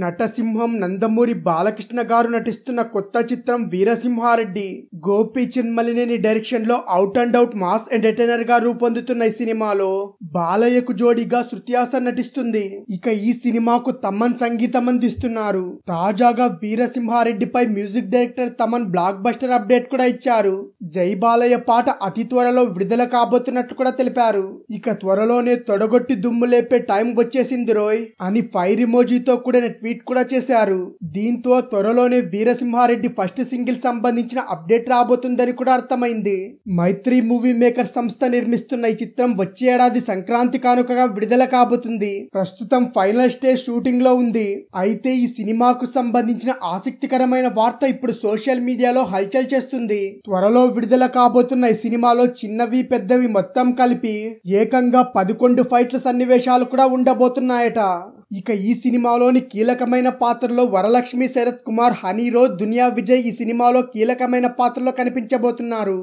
నటసింహం నందమూరి బాలకృష్ణ గారు నటిస్తున్న కొత్త చిత్రం వీరసింహారెడ్డి గోపి చిన్మలినేని డైరెక్షన్ లో out and out mass entertainer గా రూపొందుతున్న ఈ సినిమాలో బాలయ్యకు జోడీగా శృతిహాస నటిస్తుంది ఇక ఈ సినిమాకు తమన్ సంగీతం అందిస్తున్నారు తాజాగా వీరసింహారెడ్డిపై music director Thaman blockbuster update కూడా ఇచ్చారు జై బాలయ్య పాట అతి త్వరలో విడుదల కాబోతున్నట్టు కూడా తెలిపారు ఇక త్వరలోనే తొడగొట్టి దుమ్ము లేపే టైం వచ్చేసింది రోయ్ అని ఫైర్ ఇమోజీతో కూడా ట్వీట్ కూడా చేశారు దీంతో త్వరలోనే వీరసింహారెడ్డి ఫస్ట్ సింగిల్ సంబంధించిన అప్డేట్ రాబోతుందని కూడా అర్థమైంది మైత్రి మూవీ మేకర్ సంస్థ నిర్మిస్తున్న ఈ చిత్రం వచ్చే ఏడాది సంక్రాంతి కానుకగా విడుదల కాబోతుంది ప్రస్తుతం ఫైనల్ స్టేజ్ షూటింగ్ లో ఉంది అయితే ఈ సినిమాకు సంబంధించిన ఆసక్తికరమైన వార్త ఇప్పుడు సోషల్ మీడియాలో హల్చల్ చేస్తుంది త్వరలో విడుదల కాబోతున్న ఈ సినిమాలో చిన్నవి పెద్దవి మొత్తం కలిపి ఏకంగా పదకొండు ఫైట్ల సన్నివేశాలు కూడా ఉండబోతున్నాయట ఇక ఈ సినిమాలోని కీలకమైన పాత్రలో వరలక్ష్మి శరత్ కుమార్ హనీరో దునియా విజయ్ ఈ సినిమాలో కీలకమైన పాత్రలో కనిపించబోతున్నారు